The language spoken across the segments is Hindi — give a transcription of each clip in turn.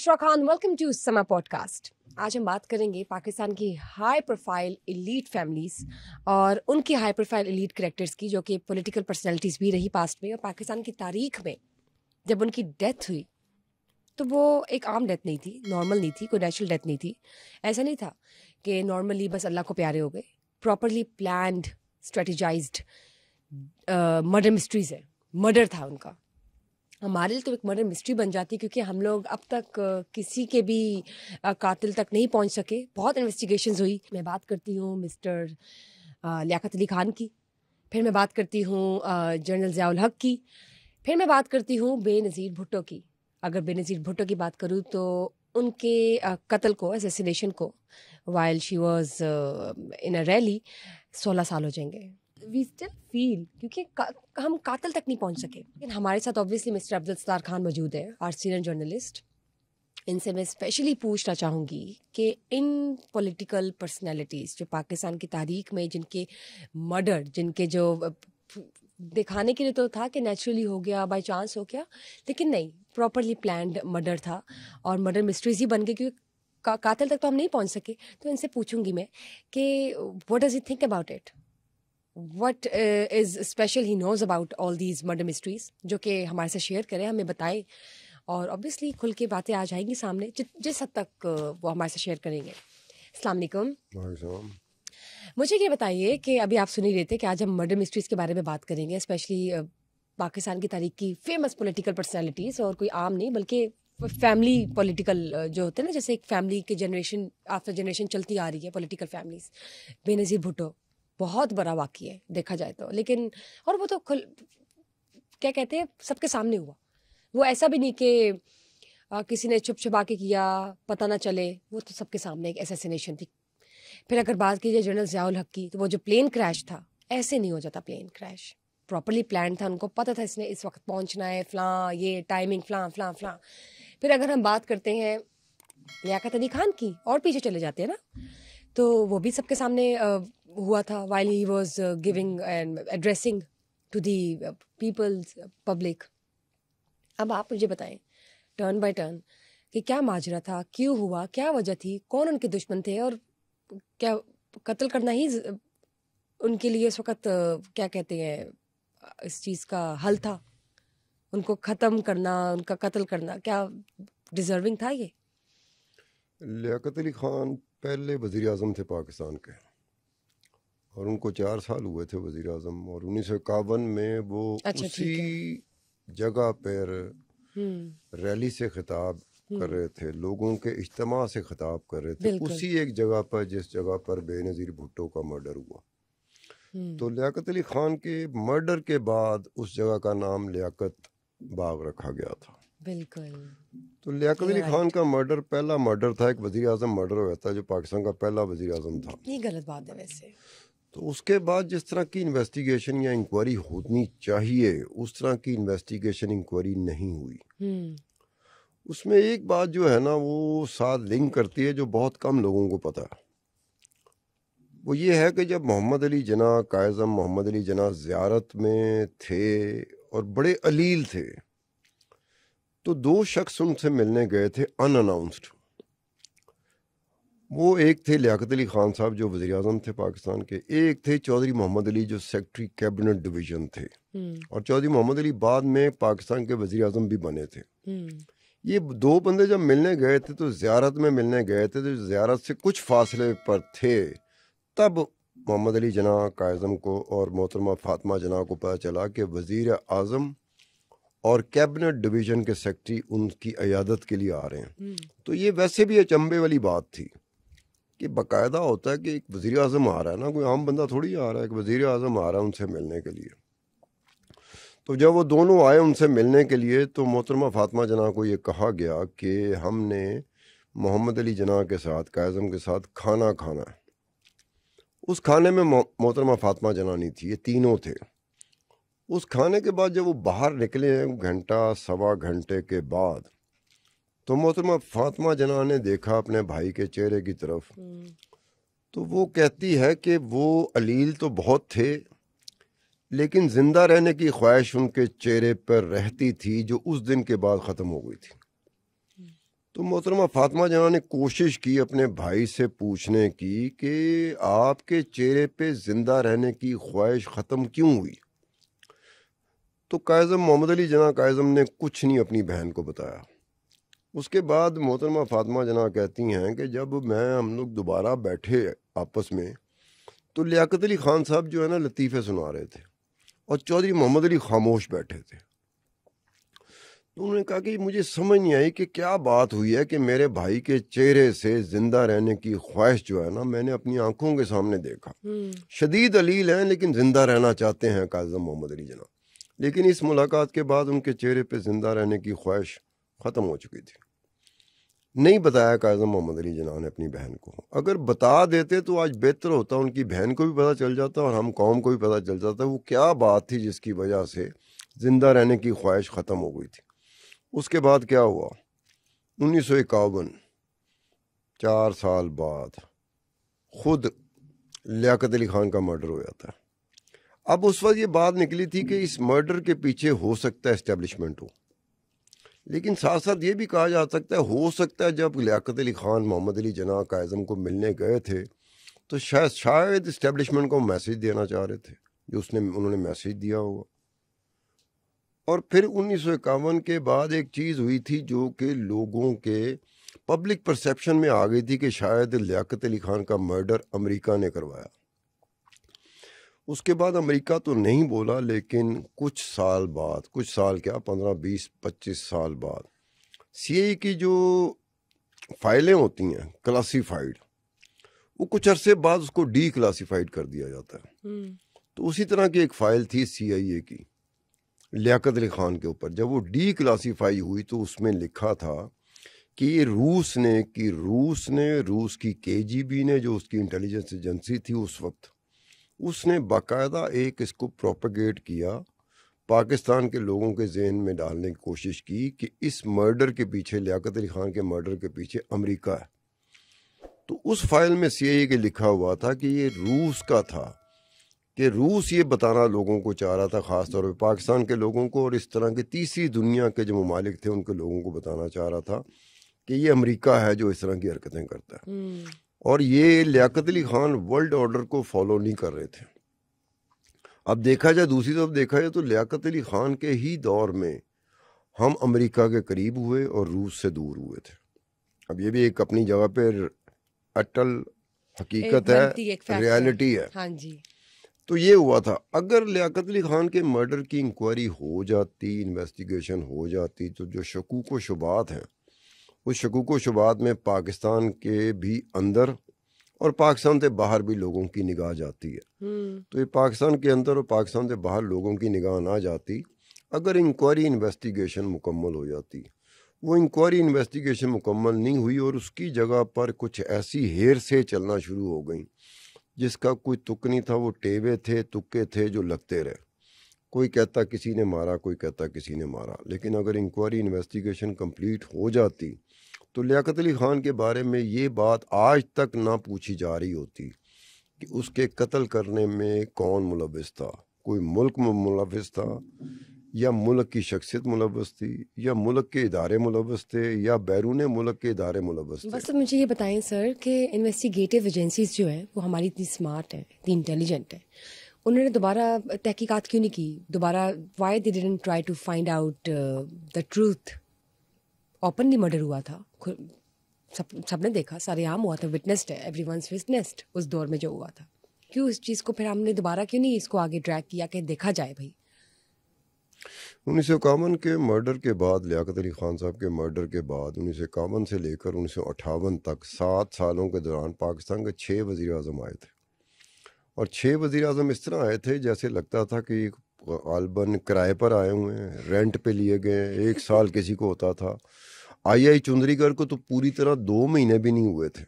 Bushra Khan welcome to Samaa podcast आज हम बात करेंगे पाकिस्तान की हाई प्रोफाइल इलीट फैमिलीज और उनकी हाई प्रोफाइल इलीट करेक्टर्स की जो कि पॉलिटिकल पर्सनैलिटीज़ भी रही पास्ट में और पाकिस्तान की तारीख में जब उनकी डेथ हुई तो वो एक आम डेथ नहीं थी नॉर्मल नहीं थी कोई नेचुरल डेथ नहीं थी ऐसा नहीं था कि नॉर्मली बस अल्लाह को प्यारे हो गए properly planned strategize murder mysteries है मर्डर था उनका हमारे लिए तो एक मर्डर मिस्ट्री बन जाती है क्योंकि हम लोग अब तक किसी के भी कातिल तक नहीं पहुंच सके बहुत इन्वेस्टिगेशन हुई मैं बात करती हूँ मिस्टर लियाकत अली खान की फिर मैं बात करती हूँ जनरल ज़ियाउल हक की फिर मैं बात करती हूँ बेनज़ीर भुट्टो की अगर बेनज़ीर भुट्टो की बात करूँ तो उनके कत्ल को एसेसिनेशन को while she was in a rally सोलह साल हो जाएंगे वी स्टिल फील क्योंकि का, हम कातल तक नहीं पहुंच सके लेकिन हमारे साथ ऑब्वियसली मिस्टर अब्दुल सतार खान मौजूद है आर सीनियर जर्नलिस्ट इनसे मैं स्पेशली पूछना चाहूँगी कि इन पॉलिटिकल पर्सनैलिटीज़ जो पाकिस्तान की तारीख में जिनके मर्डर जिनके जो दिखाने के लिए तो था कि नेचुरली हो गया बाई चांस हो गया लेकिन नहीं प्रॉपरली प्लान मर्डर था और मर्डर मिस्ट्रीज ही बन गए क्योंकि का, कातल तक तो हम नहीं पहुंच सके तो इनसे पूछूंगी मैं कि what does you think about it what is special he knows about all these murder mysteries जो कि हमारे साथ शेयर करें हमें बताएं और ऑब्वियसली खुल के बातें आ जाएंगी सामने जिस हद तक uh, वो हमारे साथ शेयर करेंगे अलैक्म मुझे ये बताइए कि अभी आप सुन ही रहे थे कि आज हम मर्डर मिस्ट्रीज़ के बारे में बात करेंगे स्पेशली uh, पाकिस्तान की तारीख की फेमस पॉलिटिकल पर्सनालिटीज़ और कोई आम नहीं बल्कि फैमिली पॉलिटिकल uh, जो होते हैं ना जैसे एक फैमिली के जनरेशन आफ्टर जनरेशन चलती आ रही है पॉलिटिकल फैमिलीज बेनज़ीर भुट्टो बहुत बड़ा वाक्य है देखा जाए तो लेकिन और वो तो खुल क्या कहते हैं सबके सामने हुआ वो ऐसा भी नहीं कि किसी ने छुप छुपा के किया पता ना चले वो तो सबके सामने एक एसेसिनेशन थी फिर अगर बात की जाए जनरल जयाउल हक की तो वो जो प्लेन क्रैश था ऐसे नहीं हो जाता प्लेन क्रैश प्रॉपरली प्लान था उनको पता था इसने इस वक्त पहुंचना है फलां ये टाइमिंग फलां फलां फलां फिर अगर हम बात करते हैं लियाकत अली खान की और पीछे चले जाते हैं ना तो वो भी सबके सामने हुआ था while he was giving and addressing to the peoples public अब आप मुझे बताएं टर्न बाय टर्न कि क्या माजरा था क्यों हुआ क्या वजह थी कौन उनके दुश्मन थे और क्या कत्ल करना ही उनके लिए इस वक्त क्या कहते हैं इस चीज़ का हल था उनको ख़त्म करना उनका कत्ल करना क्या डिज़र्विंग था ये लियाकत अली खान पहले वज़ी अजम थे पाकिस्तान के और उनको चार साल हुए थे वजीर अजम और उन्नीस सौ इक्यावन में वो अच्छा, उसी जगह पर हम्म। रैली हम्म। से खिताब कर रहे थे लोगों के इज्तम से खिताब कर रहे थे उसी एक जगह पर जिस जगह पर बेनज़ीर भुट्टो का मर्डर हुआ हम्म। तो लियाकत अली खान के मर्डर के बाद उस जगह का नाम लियाकत बाग रखा गया था बिल्कुल तो लियाकत अली खान का मर्डर पहला मर्डर था एक वजी अजम मर्डर हुआ था जो पाकिस्तान का पहला वजी अजम था ये गलत बात है वैसे तो उसके बाद जिस तरह की इन्वेस्टिगेशन या इंक्वायरी होनी चाहिए उस तरह की इन्वेस्टिगेशन इंक्वायरी नहीं हुई हम्म। उसमें एक बात जो है ना वो साथ लिंक करती है जो बहुत कम लोगों को पता है वो ये है कि जब मोहम्मद अली जना कायज़म मोहम्मद अली जना ज़्यारत में थे और बड़े अलील थे तो दो शख्स उनसे मिलने गए थे अनअनाउंस्ड वो एक थे लियाकत अली ख़ान साहब जो वज़ी अजम थे पाकिस्तान के एक थे चौधरी मोहम्मद अली जो सेक्रटरी कैबिनेट डिवीज़न थे हम्म। और चौधरी मोहम्मद अली बाद में पाकिस्तान के वज़ी अजम भी बने थे हम्म। ये दो बंदे जब मिलने गए थे तो ज़्यारत में मिलने गए थे तो ज़्यारत से कुछ फासले पर थे तब मोहम्मद अली जना काजम को और मोहतरमा फातमा जना को पता चला कि वज़ी अजम और कैबिनेट डिवीज़न के सेक्रटरी उनकी अयादत के लिए आ रहे हैं हम्म। तो ये वैसे भी अचंभे वाली बात थी कि बाकायदा होता है कि एक वज़ी अजम आ रहा है ना कोई आम बंदा थोड़ी आ रहा है एक वज़ी अजम आ रहा है उनसे मिलने के लिए तो जब वो दोनों आए उनसे मिलने के लिए तो मोहतरमा फातमा जना को ये कहा गया कि हमने मोहम्मद अली जना के साथ कायज़म के साथ खाना खाना है उस खाने में मोहतरमा फातमा जना नहीं थी ये तीनों थे उस खाने के बाद जब वो बाहर निकले हैं घंटा सवा घंटे के बाद तो मोहतरमा फातमा जना ने देखा अपने भाई के चेहरे की तरफ हम्म। तो वो कहती है कि वो अलील तो बहुत थे लेकिन ज़िंदा रहने की ख्वाहिश उनके चेहरे पर रहती थी जो उस दिन के बाद ख़त्म हो गई थी हम्म। तो मोहतरमा फातमा जना ने कोशिश की अपने भाई से पूछने की कि आपके चेहरे पे ज़िंदा रहने की ख्वाहिश ख़त्म क्यों हुई तो कायज़म मोहम्मद अली जना कायज़म ने कुछ नहीं अपनी बहन को बताया उसके बाद मोहतरमा फातमा जना कहती हैं कि जब मैं हम लोग दोबारा बैठे आपस में तो लियाकत अली ख़ान साहब जो है ना लतीफ़े सुना रहे थे और चौधरी मोहम्मद अली खामोश बैठे थे तो उन्होंने कहा कि मुझे समझ नहीं आई कि क्या बात हुई है कि मेरे भाई के चेहरे से ज़िंदा रहने की ख्वाहिश जो है ना मैंने अपनी आंखों के सामने देखा हम्म। शदीद अलील हैं लेकिन ज़िंदा रहना चाहते हैं काजम मोहम्मद अली जना लेकिन इस मुलाकात के बाद उनके चेहरे पर ज़िंदा रहने की ख्वाहिश ख़त्म हो चुकी थी नहीं बताया काजम मोहम्मद अली जना ने अपनी बहन को अगर बता देते तो आज बेहतर होता उनकी बहन को भी पता चल जाता और हम कौम को भी पता चल जाता वो क्या बात थी जिसकी वजह से ज़िंदा रहने की ख्वाहिश ख़त्म हो गई थी उसके बाद क्या हुआ उन्नीस सौ इक्यावन चार साल बाद खुद लियाकत अली ख़ान का मर्डर हो जाता है अब उस वक्त ये बात निकली थी कि इस मर्डर के पीछे हो सकता है इस्टेब्लिशमेंट हो लेकिन साथ साथ ये भी कहा जा सकता है हो सकता है जब लियाकत अली ख़ान मोहम्मद अली जना का आजम को मिलने गए थे तो शायद शायद इस्टेबलिशमेंट को मैसेज देना चाह रहे थे जो उसने उन्होंने मैसेज दिया होगा और फिर उन्नीस के बाद एक चीज़ हुई थी जो कि लोगों के पब्लिक परसेप्शन में आ गई थी कि शायद लियाकत अली ख़ान का मर्डर अमेरिका ने करवाया उसके बाद अमेरिका तो नहीं बोला लेकिन कुछ साल बाद कुछ साल क्या पंद्रह बीस पच्चीस साल बाद सी e की जो फाइलें होती हैं क्लासीफाइड वो कुछ अरसे बाद उसको डी क्लासीफाइड कर दिया जाता है हम्म। तो उसी तरह की एक फ़ाइल थी सी e की लियाकत अली ख़ान के ऊपर जब वो डी क्लासीफाई हुई तो उसमें लिखा था कि रूस ने कि रूस ने रूस की केजीबी ने जो उसकी इंटेलिजेंस एजेंसी थी उस वक्त उसने बाकायदा एक इसको प्रोपगेट किया पाकिस्तान के लोगों के जहन में डालने की कोशिश की कि इस मर्डर के पीछे लियाकत अली ख़ान के मर्डर के पीछे अमेरिका है तो उस फाइल में सी के लिखा हुआ था कि ये रूस का था कि रूस ये बताना लोगों को चाह रहा था ख़ास तौर पर पाकिस्तान के लोगों को और इस तरह के तीसरी दुनिया के जो ममालिक थे उनके लोगों को बताना चाह रहा था कि ये अमरीका है जो इस तरह की हरकतें करता है हम्म। और ये लियाकत अली खान वर्ल्ड ऑर्डर को फॉलो नहीं कर रहे थे अब देखा जाए दूसरी तरफ देखा जाए तो लियाकत अली खान के ही दौर में हम अमेरिका के करीब हुए और रूस से दूर हुए थे अब ये भी एक अपनी जगह पे अटल हकीकत है रियलिटी है हाँ जी तो ये हुआ था अगर लियाकत अली खान के मर्डर की इंक्वायरी हो जाती इन्वेस्टिगेशन हो जाती तो जो शकूक व शुबात हैं उस शकूक व शुबात में पाकिस्तान के भी अंदर और पाकिस्तान से बाहर भी लोगों की निगाह जाती है हम्म। तो ये पाकिस्तान के अंदर और पाकिस्तान से बाहर लोगों की निगाह ना जाती अगर इंक्वायरी इन्वेस्टिगेशन मुकम्मल हो जाती वो इंक्वायरी इन्वेस्टिगेशन मुकम्मल नहीं हुई और उसकी जगह पर कुछ ऐसी हेर से चलना शुरू हो गई जिसका कोई तुक नहीं था वो टेवे थे तुक्के थे जो लगते रहे कोई कहता किसी ने मारा कोई कहता किसी ने मारा लेकिन अगर इंक्वायरी इन्वेस्टिगेशन कम्प्लीट हो जाती तो लियाकत अली ख़ान के बारे में ये बात आज तक ना पूछी जा रही होती कि उसके कत्ल करने में कौन मुलविस था कोई मुल्क मुलविस था या मुल्क की शख्सियत मुलवस थी या मुल्क के इदारे मुलवस थे या बैरून मुल्क के इदारे मुलवस थे बस मुझे ये बताएं सर कि इन्वेस्टिगेटिव एजेंसीज जो हैं वो हमारी इतनी स्मार्ट हैं इतनी इंटेलिजेंट हैं उन्होंने दोबारा तहकीकात क्यों नहीं की दोबारा why they didn't try to find out the truth openly murder हुआ था सब सबने देखा सारे आम हुआ था विटनेस्ड है एवरी वंस विटनेस्ड उस दौर में जो हुआ था क्यों इस चीज़ को फिर हमने दोबारा क्यों नहीं इसको आगे ड्रैग किया कि देखा जाए भाई उन्नीस सौ इक्यावन के मर्डर के बाद लियाकत अली खान साहब के मर्डर के बाद उन्नीस सौ इक्यावन से लेकर उन्नीस सौ अट्ठावन तक सात सालों के दौरान पाकिस्तान के छः वज़ी अजम आए थे और छः वज़ी अजम इस तरह आए थे जैसे लगता था कि गालबन किराए पर आए हुए हैं रेंट पे लिए गए एक साल किसी को होता था आई आई चुंदरीगढ़ को तो पूरी तरह दो महीने भी नहीं हुए थे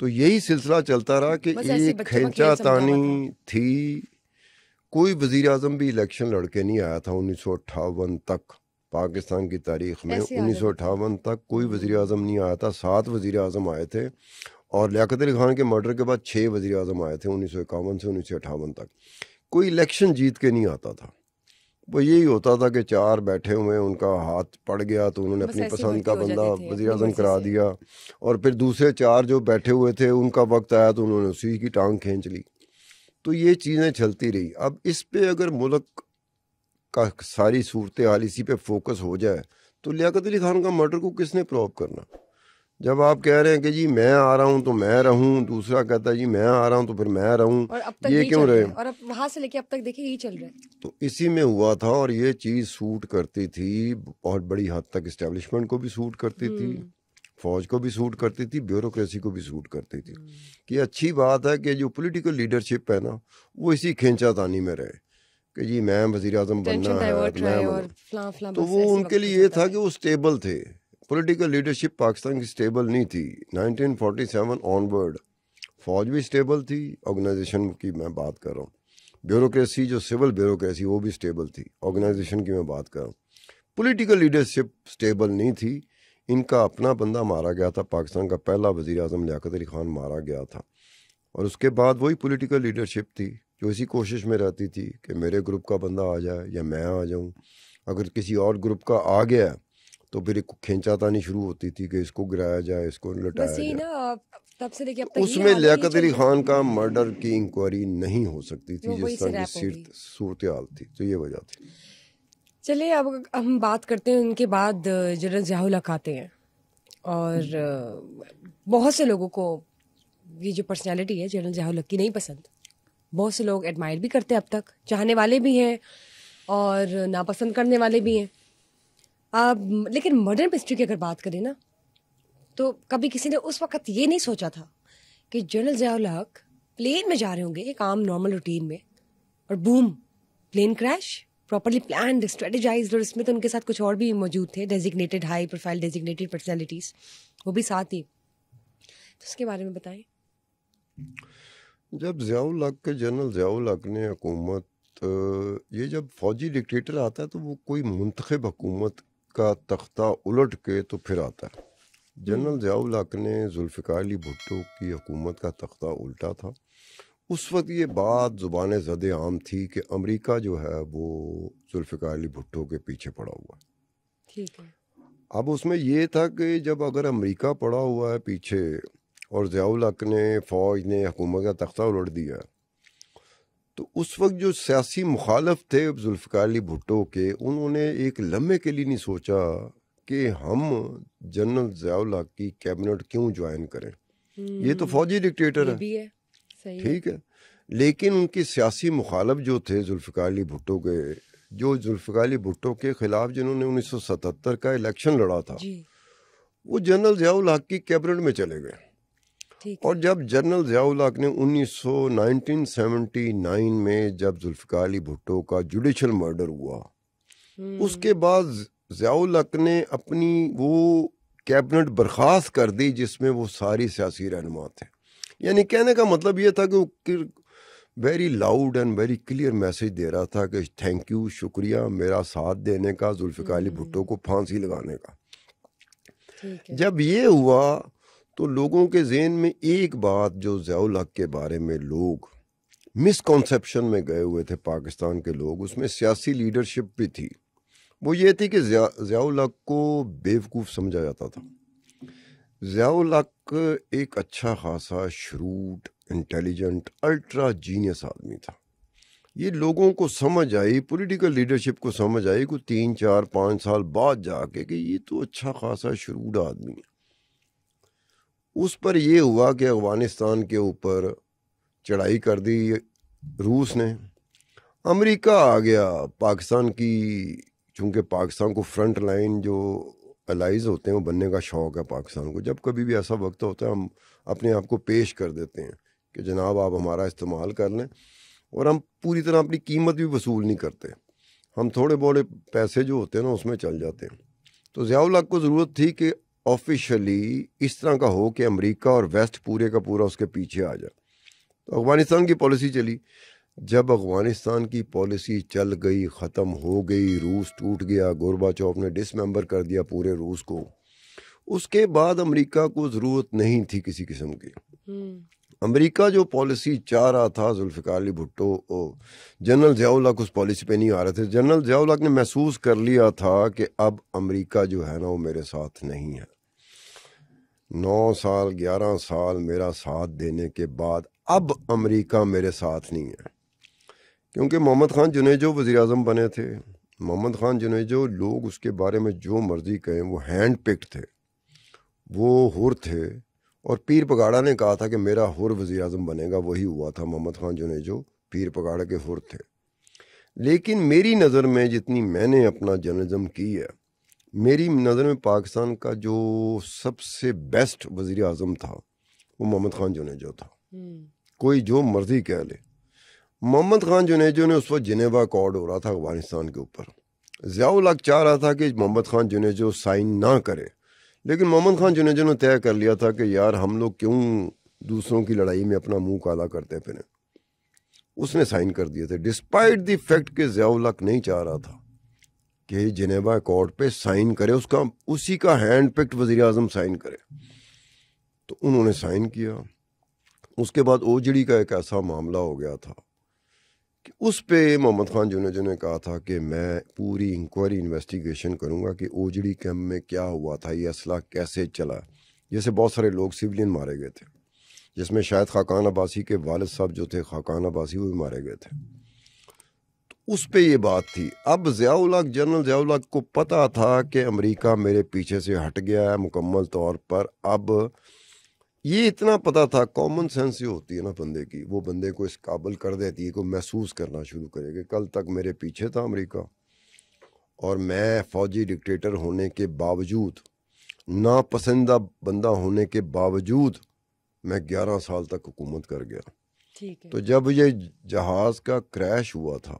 तो यही सिलसिला चलता रहा कि एक खेचा तानी थी कोई वजीर अजम भी इलेक्शन लड़के नहीं आया था उन्नीस तक पाकिस्तान की तारीख में उन्नीस तक कोई हम्म। वजी अजम नहीं आया था सात वजीर अजम आए थे और लियात अली खान के मर्डर के बाद छः वजी अजम आए थे उन्नीस से उन्नीस तक कोई इलेक्शन जीत के नहीं आता था वो यही होता था कि चार बैठे हुए उनका हाथ पड़ गया तो उन्होंने अपनी पसंद का बंदा वजी अजम करा दिया और फिर दूसरे चार जो बैठे हुए थे उनका वक्त आया तो उन्होंने उसी की टांग खींच ली तो ये चीज़ें चलती रही अब इस पर अगर मुल्क का सारी सूरत हाल इसी पर फोकस हो जाए तो लियाकत अली खान का मर्डर को किसने प्रॉप करना जब आप कह रहे हैं कि जी मैं आ रहा हूँ तो मैं रहूँ दूसरा कहता है जी मैं आ रहा हूँ तो फिर मैं रहूँ ये क्यों रहे और अब वहाँ से लेके अब तक देखिए यही चल रहा है तो इसी में हुआ था और ये चीज़ सूट करती थी बहुत बड़ी हद तक इस्टेब्लिशमेंट को भी सूट करती थी हम्म। फौज को भी सूट करती थी ब्यूरोक्रेसी को भी सूट करती थी हम्म। कि अच्छी बात है कि जो पोलिटिकल लीडरशिप है ना वो इसी खेचातानी में रहे कि जी मैं वजीर बनना है तो वो उनके लिए ये था कि वो स्टेबल थे पॉलिटिकल लीडरशिप पाकिस्तान की स्टेबल नहीं थी 1947 ऑनवर्ड फौज भी स्टेबल थी ऑर्गेनाइजेशन की मैं बात कर रहा हूँ ब्यूरोक्रेसी जो सिविल ब्यूरोक्रेसी वो भी स्टेबल थी ऑर्गेनाइजेशन की मैं बात कर रहा हूँ पोलिटिकल लीडरशिप स्टेबल नहीं थी इनका अपना बंदा मारा गया था पाकिस्तान का पहला वजीर अजम लियात अली खान मारा गया था और उसके बाद वही पोलिटिकल लीडरशिप थी जो इसी कोशिश में रहती थी कि मेरे ग्रुप का बंदा आ जाए या मैं आ जाऊँ अगर किसी और ग्रुप का आ गया तो फिर एक खेचातानी शुरू होती थी कि इसको गिराया जाए इसको लटाया जाए तब से लेके अब तक तो उसमें लियाकत अली खान का मर्डर की इंक्वायरी नहीं हो सकती थी जिस तरह की सूरत हाल थी तो ये वजह थी चलिए अब हम बात करते हैं उनके बाद जनरल जयाउला खाते हैं और हम्म। बहुत से लोगों को ये जो पर्सनैलिटी है जनरल जयाउला की नहीं पसंद बहुत से लोग एडमायर भी करते हैं अब तक चाहने वाले भी हैं और नापसंद करने वाले भी हैं अब लेकिन मॉडर्न हिस्ट्री की अगर बात करें ना तो कभी किसी ने उस वक्त ये नहीं सोचा था कि जनरल जयाल हक प्लेन में जा रहे होंगे एक आम नॉर्मल रूटीन में और boom plane crash properly plan strategize और इसमें तो उनके साथ कुछ और भी मौजूद थे designated high profile designated personalities वो भी साथ ही तो उसके बारे में बताएं जब जयाउल हक के जनरल जयाल हक ने हुकूमत ये जब फौजी डिक्टेटर आता है तो वो कोई मुंतखब हुकूमत का तख्ता उलट के तो फिर आता है जनरल जयाउल हक ने जुल्फ़िकार अली भुट्टो की हुकूमत का तख्ता उल्टा था उस वक्त ये बात ज़ुबान जद आम थी कि अमेरिका जो है वो जुल्फ़िकार अली भुट्टो के पीछे पड़ा हुआ ठीक है अब उसमें यह था कि जब अगर अमेरिका पड़ा हुआ है पीछे और जयाउल हक ने फ़ौज ने हुकूमत का तख्ता उलट दिया तो उस वक्त जो सियासी मुखालफ थे जुल्फ़िकार अली भुट्टो के उन्होंने एक लम्हे के लिए नहीं सोचा कि हम जनरल ज़ियाउल की कैबिनेट क्यों ज्वाइन करें ये तो हम्म। फौजी डिक्टेटर है ठीक है।, है लेकिन उनके सियासी मुखालफ जो थे जुल्फ़िकार अली भुट्टो के जो जुल्फ़िकार अली भुट्टो के ख़िलाफ़ जिन्होंने सतहत्तर का इलेक्शन लड़ा था वो जनरल ज़ियाउल हक की कैबिनेट में चले गए और जब जनरल जयाउलाक ने 1979 में जब जुल्फ़िकार अली भुट्टो का जुडिशल मर्डर हुआ हम्म। उसके बाद जयाउलक ने अपनी वो कैबिनेट बर्खास्त कर दी जिसमें वो सारी सियासी रहनुमा थे यानी कहने का मतलब ये था कि वो very loud and very clear message दे रहा था कि थैंक यू शुक्रिया मेरा साथ देने का जुल्फ़िकार अली हम्म। भुट्टो को फांसी लगाने का जब ये हुआ तो लोगों के ज़ेन में एक बात जो ज़ियाउल हक के बारे में लोग मिसकॉन्सेप्शन में गए हुए थे पाकिस्तान के लोग उसमें सियासी लीडरशिप भी थी वो ये थी कि ज़ियाउल हक को बेवकूफ़ समझा जाता था ज़ियाउल हक एक अच्छा खासा श्रूट इंटेलिजेंट अल्ट्रा जीनियस आदमी था ये लोगों को समझ आई पॉलिटिकल लीडरशिप को समझ आई कुछ तीन चार पाँच साल बाद जाके कि ये तो अच्छा खासा श्रूड आदमी है उस पर यह हुआ कि अफगानिस्तान के ऊपर चढ़ाई कर दी रूस ने अमेरिका आ गया पाकिस्तान की चूंकि पाकिस्तान को फ्रंट लाइन जो अलाइज होते हैं वो बनने का शौक़ है पाकिस्तान को जब कभी भी ऐसा वक्त होता है हम अपने आप को पेश कर देते हैं कि जनाब आप हमारा इस्तेमाल कर लें और हम पूरी तरह अपनी कीमत भी वसूल नहीं करते हम थोड़े बहुत पैसे जो होते हैं ना उसमें चल जाते हैं तो ज़ियाउल हक को ज़रूरत थी कि ऑफिशियली इस तरह का हो कि अमेरिका और वेस्ट पूरे का पूरा उसके पीछे आ जाए तो अफगानिस्तान की पॉलिसी चली जब अफगानिस्तान की पॉलिसी चल गई ख़त्म हो गई रूस टूट गया गोरबाचौफ ने डिसमेंबर कर दिया पूरे रूस को उसके बाद अमेरिका को ज़रूरत नहीं थी किसी किस्म की हम्म। अमेरिका जो पॉलिसी चाह रहा था जुल्फ़िकार अली भुट्टो जनरल जयाउलक उस पॉलिसी पे नहीं आ रहे थे जनरल जयाउलक ने महसूस कर लिया था कि अब अमेरिका जो है ना वो मेरे साथ नहीं है नौ साल ग्यारह साल मेरा साथ देने के बाद अब अमेरिका मेरे साथ नहीं है क्योंकि मोहम्मद ख़ान जुनेजो वज़ी अजम बने थे मोहम्मद ख़ान जुनेजो लोग उसके बारे में जो मर्ज़ी कहें वो हैंड पिक्ड थे वो हुर थे और पीर पगाड़ा ने कहा था कि मेरा हुर वजी अजम बनेगा वही हुआ था मोहम्मद खान जो ने जो पीर पगाड़ा के हुर थे लेकिन मेरी नज़र में जितनी मैंने अपना जर्नलिज़म की है मेरी नज़र में पाकिस्तान का जो सबसे बेस्ट वज़ी अजम था वो मोहम्मद खान जो ने जो था हम्म। कोई जो मर्जी कह ले मोहम्मद खान जुनेजो ने उस वक्त जिनेवा अकॉर्ड हो रहा था अफगानिस्तान के ऊपर ज़ियाउल चाह रहा था कि मोहम्मद खान जुनेजो साइन ना करे लेकिन मोहम्मद खान जिन्होंने तय कर लिया था कि यार हम लोग क्यों दूसरों की लड़ाई में अपना मुंह काला करते फिर उसने साइन कर दिए थे डिस्पाइट दी फैक्ट के जियाउल नहीं चाह रहा था कि जिनेबा अकॉर्ड पे साइन करे उसका उसी का हैंड पिक्ड वज़ी अजम साइन करे तो उन्होंने साइन किया उसके बाद ओजड़ी का एक ऐसा मामला हो गया था उस पे मोहम्मद ख़ान जुनेजो ने कहा था कि मैं पूरी इंक्वायरी इन्वेस्टिगेशन करूँगा कि ओजड़ी कैम्प में क्या हुआ था ये असला कैसे चला जैसे बहुत सारे लोग सिविलियन मारे गए थे जिसमें शायद खाकान अब्बासी के वालद साहब जो थे खाकान अब्बासी वो भी मारे गए थे तो उस पर ये बात थी अब जयाउलाक जनरल जयाउलाक को पता था कि अमरीका मेरे पीछे से हट गया है मुकम्मल तौर पर अब ये इतना पता था कॉमन सेंस ही होती है ना बंदे की वो बंदे को इस काबल कर देती है को महसूस करना शुरू करेगा कल तक मेरे पीछे था अमेरिका और मैं फौजी डिक्टेटर होने के बावजूद नापसंदा बंदा होने के बावजूद मैं 11 साल तक हुकूमत कर गया तो जब ये जहाज़ का क्रैश हुआ था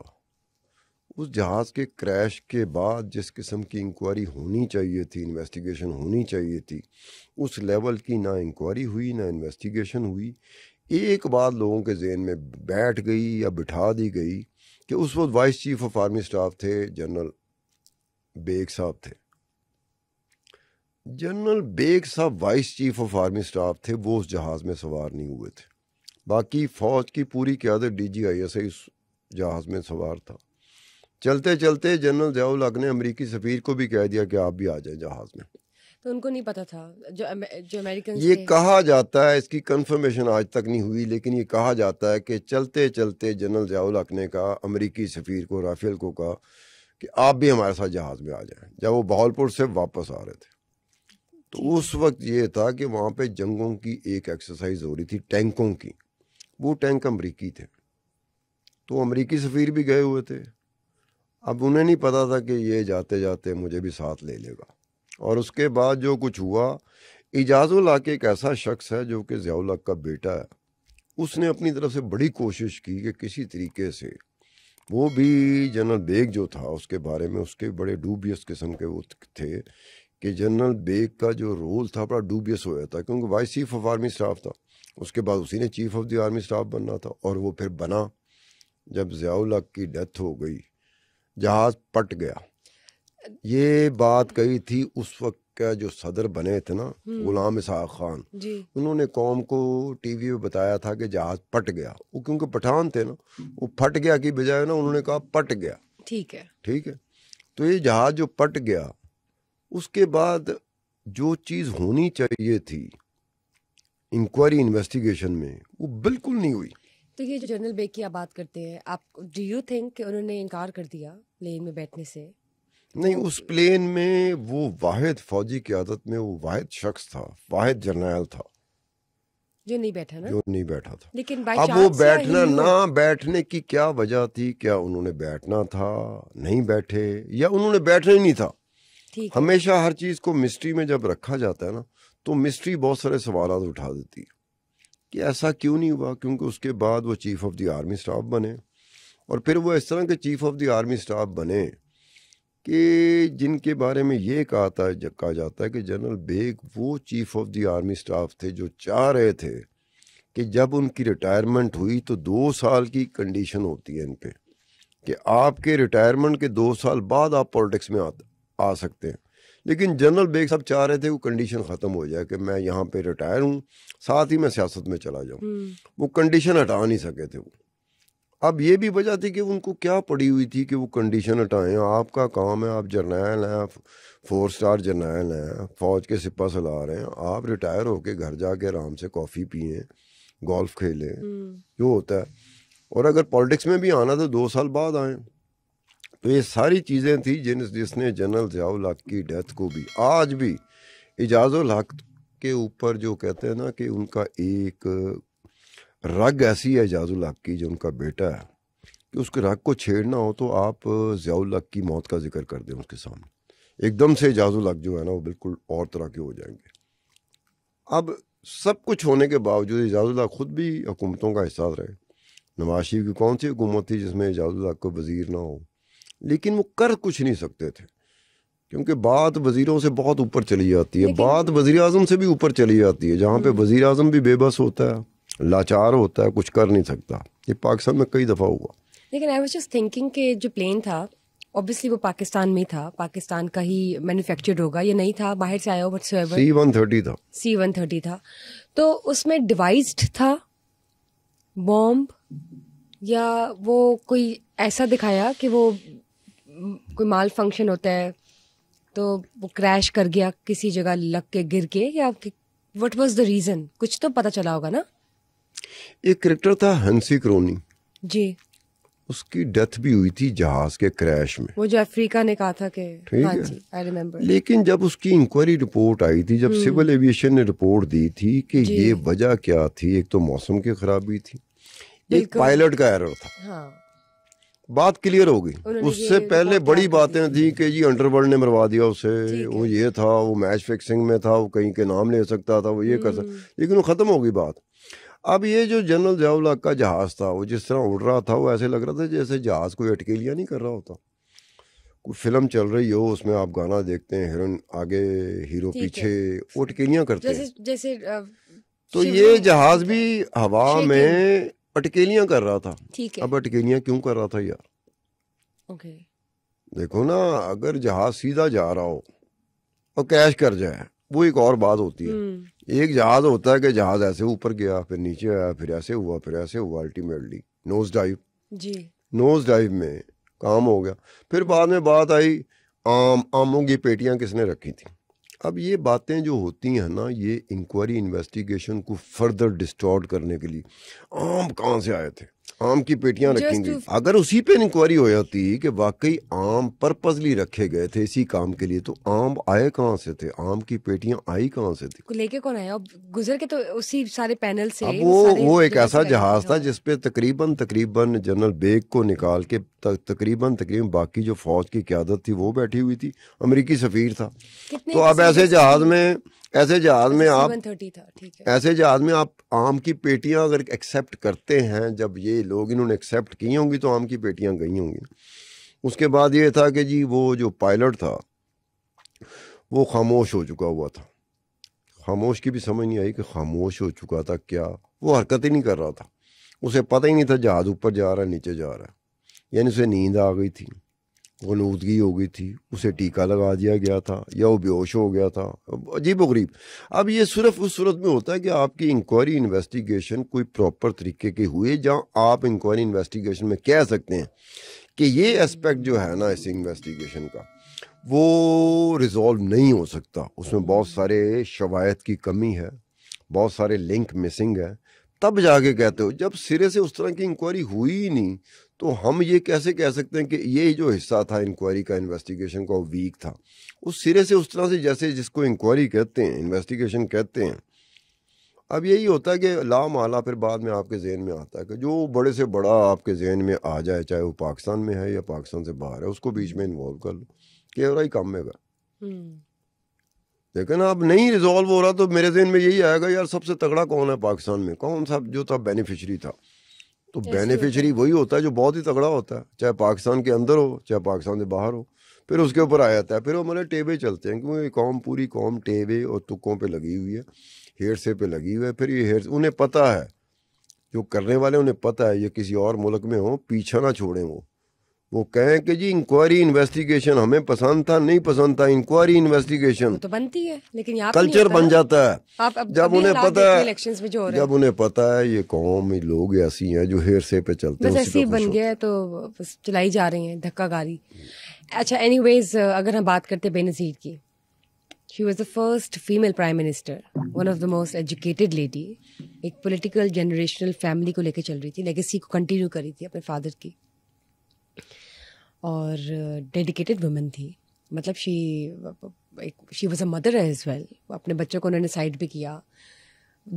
उस जहाज़ के क्रैश के बाद जिस किस्म की इंक्वायरी होनी चाहिए थी इन्वेस्टिगेशन होनी चाहिए थी उस लेवल की ना इंक्वायरी हुई ना इन्वेस्टिगेशन हुई एक बात लोगों के जेन में बैठ गई या बिठा दी गई कि उस वक्त vice chief of army staff थे जनरल बेग साहब थे जनरल बेग साहब vice chief of army staff थे वो उस जहाज़ में सवार नहीं हुए थे बाकी फ़ौज की पूरी क्यादत डी जी आई एस उस जहाज़ में सवार था चलते चलते जनरल जयाउलाक ने अमरीकी सफ़ीर को भी कह दिया कि आप भी आ जाए जहाज़ में तो उनको नहीं पता था जो जो अमेरिकन ये कहा जाता है इसकी कंफर्मेशन आज तक नहीं हुई लेकिन ये कहा जाता है कि चलते चलते जनरल जयाउलाक ने कहा अमरीकी सफ़ीर को राफेल को कहा कि आप भी हमारे साथ जहाज़ में आ जाए जब वो बहावलपुर से वापस आ रहे थे तो उस वक्त ये था कि वहाँ पे जंगों की एक एक्सरसाइज हो रही थी टैंकों की वो टैंक अमरीकी थे तो अमरीकी सफ़ीर भी गए हुए थे अब उन्हें नहीं पता था कि ये जाते जाते मुझे भी साथ ले लेगा और उसके बाद जो कुछ हुआ इजाज़ुल हक एक ऐसा शख्स है जो कि ज़ियाउल हक का बेटा है उसने अपनी तरफ से बड़ी कोशिश की कि किसी तरीके से वो भी जनरल बेग जो था उसके बारे में उसके बड़े डूबियस किस्म के वो थे कि जनरल बेग का जो रोल था बड़ा डूबियस हो गया था क्योंकि vice chief of army staff था उसके बाद उसी ने chief of the army staff बनना था और वो फिर बना जब ज़ियाउल हक की डेथ हो गई जहाज़ पट गया ये बात कही थी उस वक्त का जो सदर बने थे ना हम्म। गुलाम इसहाक खान उन्होंने कौम को टीवी पे बताया था कि जहाज पट गया वो क्योंकि पठान थे ना वो फट गया की बजाय ना उन्होंने कहा पट गया ठीक है ठीक है तो ये जहाज जो पट गया उसके बाद जो चीज़ होनी चाहिए थी इंक्वायरी इन्वेस्टिगेशन में वो बिल्कुल नहीं हुई तो ये जो जनरल बेग की आप बात करते हैं आप डू यू थिंक कि उन्होंने इनकार कर दिया प्लेन में बैठने से नहीं उस प्लेन में वो वाहिद फौजी की आदत में वो वाहिद शख्स था वाहिद जनरल था जो नहीं बैठा ना जो नहीं बैठा था लेकिन अब वो बैठना ना बैठने की क्या वजह थी क्या उन्होंने बैठना था नहीं बैठे या उन्होंने बैठना ही नहीं था हमेशा हर चीज़ को मिस्ट्री में जब रखा जाता है ना तो मिस्ट्री बहुत सारे सवाल उठा देती है कि ऐसा क्यों नहीं हुआ क्योंकि उसके बाद वो chief of the army staff बने और फिर वो इस तरह के chief of the army staff बने कि जिनके बारे में ये कहा था कहा जाता है कि जनरल बेग वो chief of the army staff थे जो चाह रहे थे कि जब उनकी रिटायरमेंट हुई तो दो साल की कंडीशन होती है इन पर कि आपके रिटायरमेंट के दो साल बाद आप पॉलिटिक्स में आ, आ सकते हैं लेकिन जनरल बेग साहब चाह रहे थे वो कंडीशन ख़त्म हो जाए कि मैं यहाँ पे रिटायर हूँ साथ ही मैं सियासत में चला जाऊँ हम्म। वो कंडीशन हटा नहीं सके थे वो अब ये भी वजह थी कि उनको क्या पड़ी हुई थी कि वो कंडीशन हटाएं आपका काम है आप जर्नैल हैं फोर स्टार जर्नैल हैं फ़ौज के सिपा रहे हैं आप रिटायर होके घर जाके आराम से कॉफ़ी पिए गोल्फ खेलें हम्म। जो होता है और अगर पॉलिटिक्स में भी आना तो दो साल बाद आएँ तो ये सारी चीज़ें थी जिन जिसने जनरल जयाउल हक की डेथ को भी आज भी एजाज़ हक के ऊपर जो कहते हैं ना कि उनका एक रग ऐसी है एजाजुल हक की जो उनका बेटा है कि उसके रग को छेड़ना हो तो आप जयाउल हक की मौत का जिक्र कर दें उसके सामने एकदम से एजाज़ हक जो है ना वो बिल्कुल और तरह के हो जाएंगे अब सब कुछ होने के बावजूद हक खुद भी हुकूमतों का हिस्सा रहे नवाज शरीफ की कौन सी हुकूमत थी जिसमें हक को वज़ीर ना हो लेकिन वो कर कुछ नहीं सकते थे क्योंकि बात वजीरों से बहुत ऊपर चली जाती है बात वजी अजम से भी ऊपर चली जाती है जहाँ पे हम्म। वजी अजम भी बेबस होता है लाचार होता है कुछ कर नहीं सकता ये पाकिस्तान में कई दफ़ा हुआ लेकिन आई वॉज जस्ट थिंकिंग के जो प्लेन था ऑब्वियसली वो पाकिस्तान में था पाकिस्तान का ही मैन्युफैक्चर्ड होगा ये नहीं था बाहर से आया हो वट सी वन थर्टी था सी वन थर्टी था तो उसमें डिवाइस था बॉम्ब या वो कोई ऐसा दिखाया कि वो कोई माल फंक्शन होता है तो वो क्रैश कर गया किसी जगह लग के गिर के या व्हाट वाज द रीज़न कुछ तो पता चला होगा ना एक करेक्टर था हंसी क्रोनी जी उसकी डेथ भी हुई थी जहाज के क्रैश में वो जो अफ्रीका ने कहा था कि आई रिमेम्बर हाँ लेकिन जब उसकी इंक्वायरी रिपोर्ट आई थी जब सिविल हम्म। एविएशन ने रिपोर्ट दी थी कि ये वजह क्या थी एक तो मौसम की खराबी थी एक पायलट का एरर था हाँ बात क्लियर हो गई उससे पहले बड़ी बातें थी कि जी अंडरवर्ल्ड ने मरवा दिया उसे वो ये था वो मैच फिक्सिंग में था वो कहीं के नाम ले सकता था वो ये कर सकता हम्म। लेकिन वो ख़त्म होगी बात अब ये जो जनरल जयाउल्ला का जहाज़ था वो जिस तरह उड़ रहा था वो ऐसे लग रहा था जैसे जहाज़ कोई अटकेलिया नहीं कर रहा होता कोई फिल्म चल रही हो उसमें आप गाना देखते हैं हीरोइन आगे हीरो पीछे वो अटकेलियाँ करते हैं जैसे तो ये जहाज़ भी हवा में अटकेलियां कर रहा था ठीक है अब अटकेलियां क्यों कर रहा था यार ओके देखो ना अगर जहाज सीधा जा रहा हो और कैश कर जाए वो एक और बात होती है हम्म। एक जहाज होता है कि जहाज ऐसे ऊपर गया फिर नीचे आया फिर ऐसे हुआ फिर ऐसे हुआ अल्टीमेटली नोज डाइव जी नोज डाइव में काम हो गया फिर बाद में बात आई आम आमों की पेटियां किसने रखी थी अब ये बातें जो होती हैं ना ये इंक्वायरी इन्वेस्टिगेशन को फर्दर डिस्टॉर्ट करने के लिए आम कहाँ से आए थे आम की पेटियां रखी गई अगर उसी पे इंक्वायरी हो जाती कि वाकई आम पर्पजली रखे गए थे इसी काम के लिए तो आम आए कहाँ से थे आम की पेटियां आई कहाँ से थी लेके कौन आया गुजर के तो उसी सारे पैनल से अब वो वो एक ऐसा जहाज था हाँ। जिसपे तकरीबन तकरीबन जनरल बेग को निकाल के तकरीबन तकरीबन बाकी जो फौज की क्यादत थी वो बैठी हुई थी अमरीकी सफीर था तो अब ऐसे जहाज में ऐसे जहाज में आप ऐसे जहाज में आप आम की पेटियां अगर एक्सेप्ट करते हैं जब ये लोग इन्होंने एक्सेप्ट की होंगी तो आम की पेटियां गई होंगी उसके बाद ये था कि जी वो जो पायलट था वो खामोश हो चुका हुआ था खामोश की भी समझ नहीं आई कि खामोश हो चुका था क्या वो हरकत ही नहीं कर रहा था उसे पता ही नहीं था जहाज़ ऊपर जा रहा है नीचे जा रहा है यानी उसे नींद आ गई थी गलूदगी हो गई थी उसे टीका लगा दिया गया था या वो बेहोश हो गया था अजीब वरीब अब ये सिर्फ उस सूरत में होता है कि आपकी इंक्वायरी इन्वेस्टिगेशन कोई प्रॉपर तरीके के हुए जहाँ आप इंक्वायरी इन्वेस्टिगेशन में कह सकते हैं कि ये एस्पेक्ट जो है ना इस इन्वेस्टिगेशन का वो रिजॉल्व नहीं हो सकता उसमें बहुत सारे शवायद की कमी है बहुत सारे लिंक मिसिंग है तब जाके कहते हो जब सिरे से उस तरह की इंक्वायरी हुई ही नहीं तो हम ये कैसे कह सकते हैं कि ये जो हिस्सा था इंक्वायरी का इन्वेस्टिगेशन का वीक था उस सिरे से उस तरह से जैसे जिसको इंक्वायरी कहते हैं इन्वेस्टिगेशन कहते हैं अब यही होता है कि ला माला फिर बाद में आपके जहन में आता है कि जो बड़े से बड़ा आपके जहन में आ जाए चाहे वो पाकिस्तान में है या पाकिस्तान से बाहर है उसको बीच में इन्वॉल्व कर लो कि हो रहा ही काम में का हम्म। लेकिन अब नहीं रिजॉल्व हो रहा तो मेरे जहन में यही आएगा यार सबसे तगड़ा कौन है पाकिस्तान में कौन सा जो था बेनिफिशरी था तो बेनिफिशरी वही होता है जो बहुत ही तगड़ा होता है चाहे पाकिस्तान के अंदर हो चाहे पाकिस्तान से बाहर हो फिर उसके ऊपर आ जाता है फिर वो हमारे मतलब टेबे चलते हैं क्योंकि कौम पूरी कौम टेबे और तुकों पे लगी हुई है हेरसे पे लगी हुई है फिर ये हेर उन्हें पता है जो करने वाले उन्हें पता है ये किसी और मुल्क में हो पीछा ना छोड़ें वो वो कहें कि जी इंक्वायरी इन्वेस्टिगेशन हमें पसंद था नहीं पसंद था इंक्वायरी इन्वेस्टिगेशन तो बनती है लेकिन यहाँ कल्चर बन जाता है आप अब जब उन्हें पता है इलेक्शंस में जो हो रहे जब उन्हें पता है ये कौम लोग ऐसी हैं जो हेर से पे चलते बस ऐसी बन गया है तो चलाई जा रही है धक्का गारी अच्छा एनी अगर हम बात करते बेनजीर की she was the first female prime minister one of the most educated lady एक पोलिटिकल जनरेशनल फैमिली को लेकर चल रही थी लेगेसी को कंटिन्यू कर रही थी अपने फादर की और डेडिकेटेड वुमेन थी मतलब शी एक she was a mother as well अपने बच्चों को उन्होंने साइड भी किया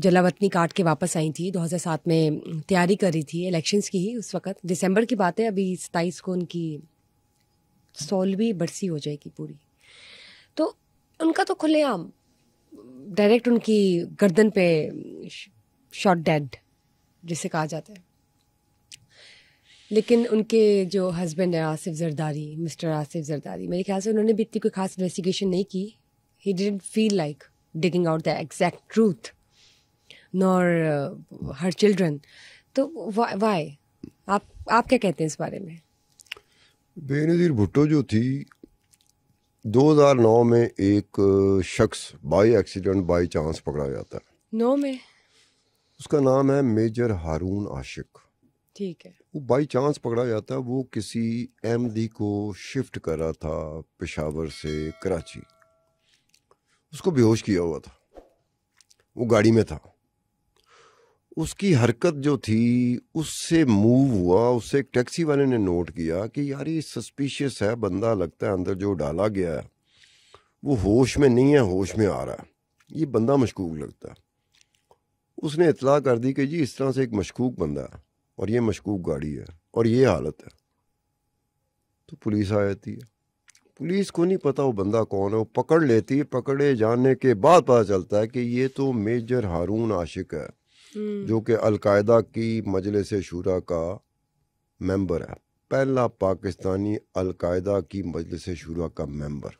जलावतनी काट के वापस आई थी 2007 में तैयारी करी थी इलेक्शंस की ही उस वक्त दिसंबर की बात है अभी सताईस को उनकी सोलहवीं बरसी हो जाएगी पूरी तो उनका तो खुलेआम डायरेक्ट उनकी गर्दन पे शॉट डेड जिसे कहा जाता है लेकिन उनके जो हस्बैंड है आसिफ जरदारी मिस्टर आसिफ जरदारी मेरे ख्याल से उन्होंने भी इतनी कोई खास इन्वेस्टिगेशन नहीं की he didn't feel like digging out the exact truth nor her children तो वाई आप आप क्या कहते हैं इस बारे में बेनज़ीर भुट्टो जो थी 2009 में एक uh, शख्स बाई एक्सीडेंट बाई चांस पकड़ा जाता है नौ में उसका नाम है मेजर हारून आशिक ठीक है वो बाई चांस पकड़ा जाता वो किसी एम को शिफ्ट कर रहा था पेशावर से कराची उसको बेहोश किया हुआ था वो गाड़ी में था उसकी हरकत जो थी उससे मूव हुआ उससे एक टैक्सी वाले ने नोट किया कि यार ये सस्पिशियस है बंदा लगता है अंदर जो डाला गया है वो होश में नहीं है होश में आ रहा है ये बंदा मशकूक लगता है उसने इतला कर दी कि जी इस तरह से एक मशकूक बंदा है और ये मशकूक गाड़ी है और ये हालत है तो पुलिस आ जाती है पुलिस को नहीं पता वो बंदा कौन है वो पकड़ लेती है पकड़े जाने के बाद पता चलता है कि ये तो मेजर हारून आशिक है हम्म। जो कि अलकायदा की मजल से शुरा का मेंबर है पहला पाकिस्तानी अलकायदा की मजल से शुरा का मेंबर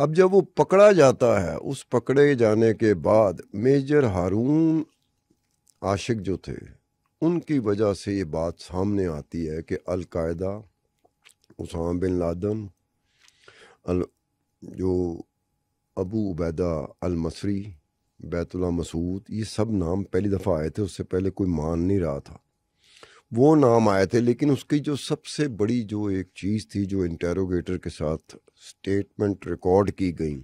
अब जब वो पकड़ा जाता है उस पकड़े जाने के बाद मेजर हारून आशिक जो थे उनकी वजह से ये बात सामने आती है कि अलकायदा उसाम बिन लादन अल जो अबू उबैदा अलमसरी बैतुल्ला मसूद ये सब नाम पहली दफ़ा आए थे उससे पहले कोई मान नहीं रहा था वो नाम आए थे लेकिन उसकी जो सबसे बड़ी जो एक चीज़ थी जो इंटेरोगेटर के साथ स्टेटमेंट रिकॉर्ड की गई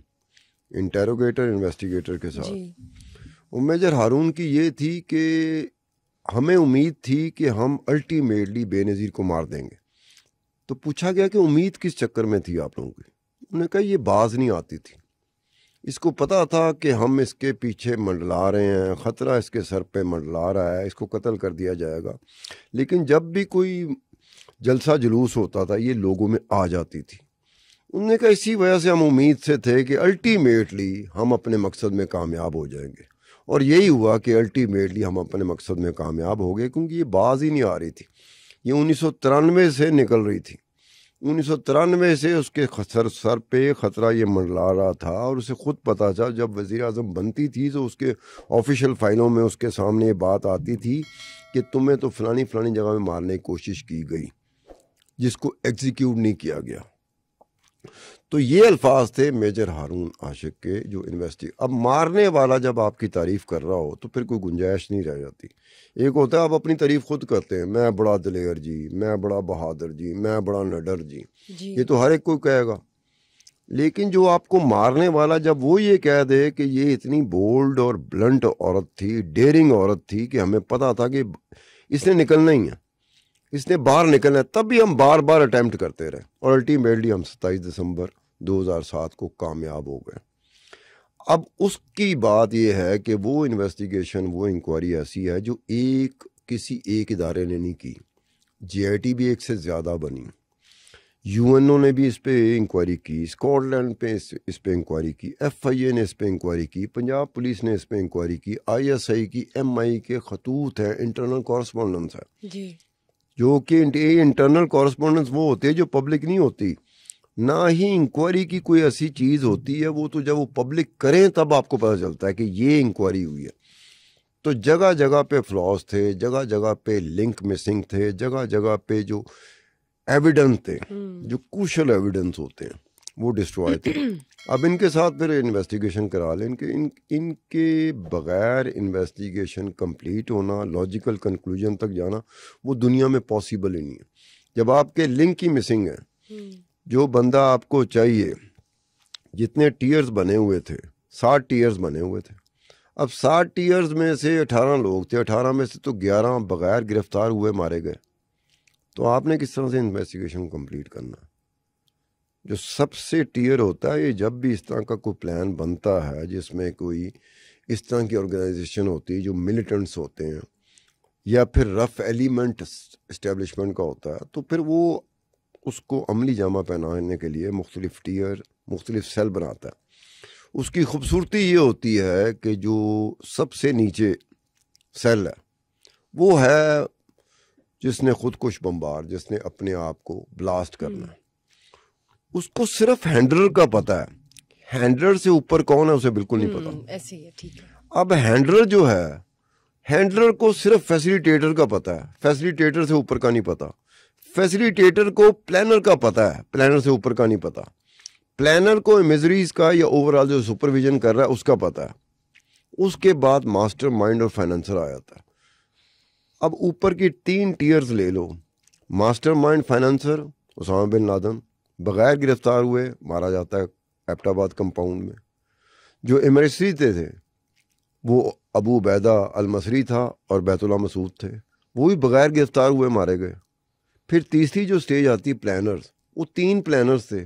इंटेरोगेटर इन्वेस्टिगेटर के साथ वो मेजर हारून की ये थी कि हमें उम्मीद थी कि हम अल्टीमेटली बेनज़ीर को मार देंगे तो पूछा गया कि उम्मीद किस चक्कर में थी आप लोगों की उन्होंने कहा ये बाज नहीं आती थी इसको पता था कि हम इसके पीछे मंडला रहे हैं ख़तरा इसके सर पे मंडला रहा है इसको कत्ल कर दिया जाएगा लेकिन जब भी कोई जलसा जुलूस होता था ये लोगों में आ जाती थी उनने कहा इसी वजह से हम उम्मीद से थे कि अल्टीमेटली हम अपने मकसद में कामयाब हो जाएंगे और यही हुआ कि अल्टीमेटली हम अपने मकसद में कामयाब हो गए क्योंकि ये बाज ही नहीं आ रही थी ये उन्नीस से निकल रही थी उन्नीस से उसके सर सर पे ख़तरा ये मंडला रहा था और उसे ख़ुद पता चला जब वज़ी अजम बनती थी तो उसके ऑफिशियल फ़ाइलों में उसके सामने ये बात आती थी कि तुम्हें तो फ़लानी फ़लानी जगह में मारने की कोशिश की गई जिसको एग्जीक्यूट नहीं किया गया तो ये अल्फाज थे मेजर हारून आशिक के जो यूनिवर्सिटी अब मारने वाला जब आपकी तारीफ़ कर रहा हो तो फिर कोई गुंजाइश नहीं रह जाती एक होता है आप अपनी तारीफ़ खुद करते हैं मैं बड़ा दिलेर जी मैं बड़ा बहादुर जी मैं बड़ा नडर जी, जी। ये तो हर एक कोई कहेगा लेकिन जो आपको मारने वाला जब वो ये कह दे कि ये इतनी बोल्ड और ब्लंट औरत थी डेरिंग औरत थी कि हमें पता था कि इसने निकलना ही है इसने बाहर निकलना है तब भी हम बार बार अटैम्प्ट करते रहे और अल्टीमेटली हम सत्ताईस दिसंबर 2007 को कामयाब हो गए अब उसकी बात यह है कि वो इन्वेस्टिगेशन वो इंक्वायरी ऐसी है जो एक किसी एक इदारे ने नहीं की जीआईटी भी एक से ज़्यादा बनी यूएनओ ने भी इस पर इंक्वायरी की स्कॉटलैंड पे इस, पर इंक्वायरी की एफआईए ने इस पर इंक्वायरी की पंजाब पुलिस ने इस पर इंक्वायरी की आईएसआई की एमआई के खतूत हैं इंटरनल कॉरस्पॉन्डेंस है जी। जो कि इंटरनल कॉरस्पॉन्डेंस वो होते हैं जो पब्लिक नहीं होती ना ही इंक्वायरी की कोई ऐसी चीज़ होती है वो तो जब वो पब्लिक करें तब आपको पता चलता है कि ये इंक्वायरी हुई है तो जगह जगह पे फ्लॉज थे जगह जगह पे लिंक मिसिंग थे जगह जगह पे जो एविडेंस थे हम्म। जो कुशल एविडेंस होते हैं वो डिस्ट्रॉय थे अब इनके साथ फिर इन्वेस्टिगेशन करा लें इनके इन इनके बगैर इन्वेस्टिगेशन कंप्लीट होना लॉजिकल कंक्लूजन तक जाना वो दुनिया में पॉसिबल ही नहीं है जब आपके लिंक ही मिसिंग है हम्म। जो बंदा आपको चाहिए जितने टीयर्स बने हुए थे साठ टीयर्स बने हुए थे अब साठ टीयर्स में से अठारह लोग थे अठारह में से तो ग्यारह बगैर गिरफ्तार हुए मारे गए तो आपने किस तरह से इन्वेस्टिगेशन कंप्लीट करना जो सबसे टीयर होता है ये जब भी इस तरह का कोई प्लान बनता है जिसमें कोई इस तरह की ऑर्गेनाइजेशन होती है जो मिलिटेंट्स होते हैं या फिर रफ एलिमेंट इस्टेब्लिशमेंट का होता है तो फिर वो उसको अमली जामा पहनाने के लिए मुख्तलिफ़ टीयर मुख्तलिफ सेल बनाता है उसकी खूबसूरती ये होती है कि जो सबसे नीचे सेल है वो है जिसने खुद कुछ बम्बार जिसने अपने आप को ब्लास्ट करना हम्म। उसको सिर्फ हैंडलर का पता है हैंडलर से ऊपर कौन है उसे बिल्कुल नहीं पता हम्म, ऐसे ही ठीक है अब हैंडलर जो है हैंडलर को सिर्फ फैसिलिटेटर का पता है फैसिलिटेटर से ऊपर का नहीं पता फैसिलिटेटर को प्लानर का पता है प्लानर से ऊपर का नहीं पता प्लानर को इमेजरीज का या ओवरऑल जो सुपरविजन कर रहा है उसका पता है उसके बाद मास्टर माइंड और फाइनेंसर आ जाता है अब ऊपर की तीन टीयर्स ले लो mastermind financer Osama bin Laden बग़ैर गिरफ्तार हुए मारा जाता है एपटाबाद कंपाउंड में जो इमरसरी थे, थे वो अबू बैदा अलमसरी था और बैतुल्ला मसूद थे वो भी बग़ैर गिरफ़्तार हुए मारे गए फिर तीसरी जो स्टेज आती है प्लानर्स वो तीन प्लानर्स थे